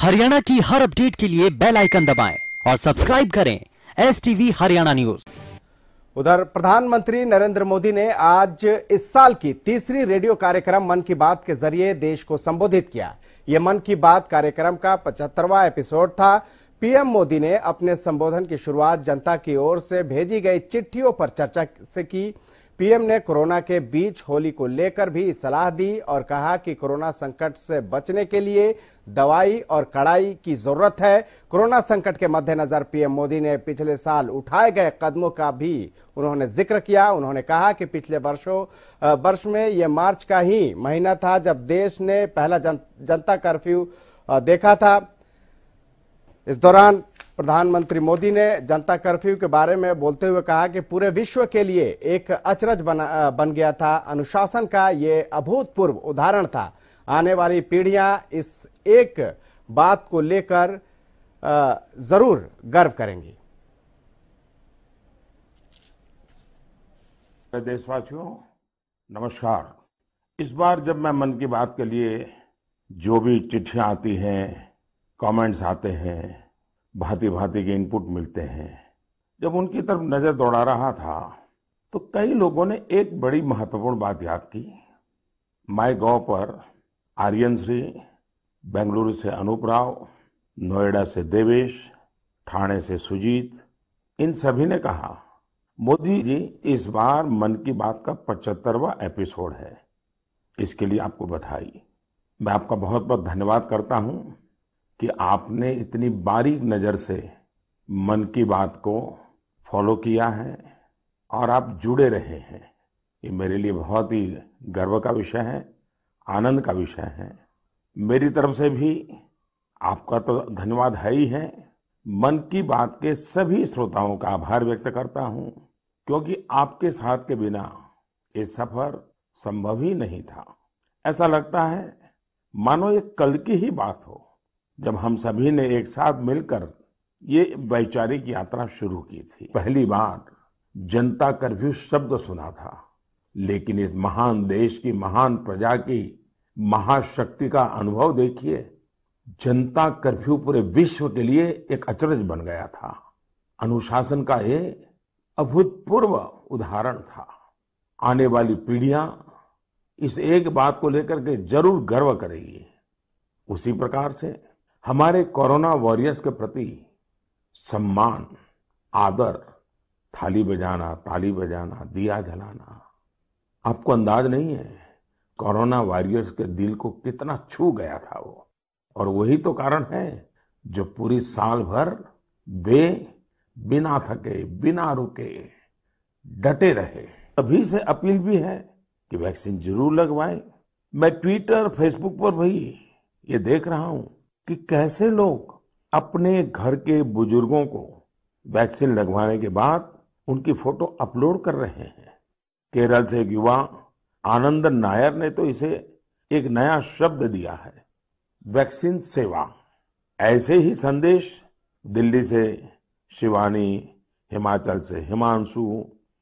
हरियाणा की हर अपडेट के लिए बेल आइकन दबाएं और सब्सक्राइब करें एस टीवी हरियाणा न्यूज उधर प्रधानमंत्री नरेंद्र मोदी ने आज इस साल की तीसरी रेडियो कार्यक्रम मन की बात के जरिए देश को संबोधित किया यह मन की बात कार्यक्रम का पचहत्तरवा एपिसोड था पीएम मोदी ने अपने संबोधन की शुरुआत जनता की ओर से भेजी गई चिट्ठियों पर चर्चा से की पीएम ने कोरोना के बीच होली को लेकर भी सलाह दी और कहा कि कोरोना संकट से बचने के लिए दवाई और कड़ाई की जरूरत है कोरोना संकट के मद्देनजर पीएम मोदी ने पिछले साल उठाए गए कदमों का भी उन्होंने जिक्र किया उन्होंने कहा कि पिछले वर्षों वर्ष में यह मार्च का ही महीना था जब देश ने पहला जन, जनता कर्फ्यू देखा था इस दौरान प्रधानमंत्री मोदी ने जनता कर्फ्यू के बारे में बोलते हुए कहा कि पूरे विश्व के लिए एक अचरज बन गया था अनुशासन का ये अभूतपूर्व उदाहरण था आने वाली पीढ़ियां इस एक बात को लेकर जरूर गर्व करेंगी देशवासियों नमस्कार इस बार जब मैं मन की बात के लिए जो भी चिट्ठियां आती हैं कमेंट्स आते हैं भांति भांति के इनपुट मिलते हैं जब उनकी तरफ नज़र दौड़ा रहा था तो कई लोगों ने एक बड़ी महत्वपूर्ण बात याद की माई गॉव पर आर्यन श्री बेंगलुरु से अनूप राव नोएडा से देवेश ठाणे से सुजीत इन सभी ने कहा मोदी जी इस बार मन की बात का पचहत्तरवा एपिसोड है इसके लिए आपको बधाई मैं आपका बहुत बहुत धन्यवाद करता हूं कि आपने इतनी बारीक नज़र से मन की बात को फॉलो किया है और आप जुड़े रहे हैं ये मेरे लिए बहुत ही गर्व का विषय है आनंद का विषय है मेरी तरफ से भी आपका तो धन्यवाद है ही है मन की बात के सभी श्रोताओं का आभार व्यक्त करता हूं क्योंकि आपके साथ के बिना ये सफर संभव ही नहीं था ऐसा लगता है मानो ये कल की ही बात हो जब हम सभी ने एक साथ मिलकर ये वैचारिक यात्रा शुरू की थी पहली बार जनता कर्फ्यू शब्द सुना था लेकिन इस महान देश की महान प्रजा की महाशक्ति का अनुभव देखिए जनता कर्फ्यू पूरे विश्व के लिए एक अचरज बन गया था अनुशासन का ये अभूतपूर्व उदाहरण था आने वाली पीढ़ियां इस एक बात को लेकर के जरूर गर्व करेगी उसी प्रकार से हमारे कोरोना वॉरियर्स के प्रति सम्मान आदर थाली बजाना ताली बजाना दिया जलाना आपको अंदाज नहीं है कोरोना वॉरियर्स के दिल को कितना छू गया था वो और वही तो कारण है जो पूरी साल भर वे बिना थके बिना रुके डटे रहे अभी से अपील भी है कि वैक्सीन जरूर लगवाएं मैं ट्विटर फेसबुक पर भी ये देख रहा हूं कि कैसे लोग अपने घर के बुजुर्गों को वैक्सीन लगवाने के बाद उनकी फोटो अपलोड कर रहे हैं केरल से एक युवा आनंद नायर ने तो इसे एक नया शब्द दिया है वैक्सीन सेवा ऐसे ही संदेश दिल्ली से शिवानी हिमाचल से हिमांशु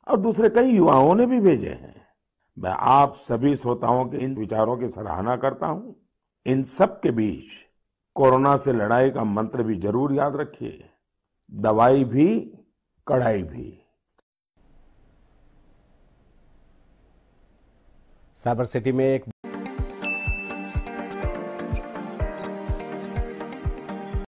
और दूसरे कई युवाओं ने भी भेजे हैं मैं आप सभी श्रोताओं के इन विचारों की सराहना करता हूं इन सब के बीच कोरोना से लड़ाई का मंत्र भी जरूर याद रखिए दवाई भी कड़ाई भी साइबर सिटी में एक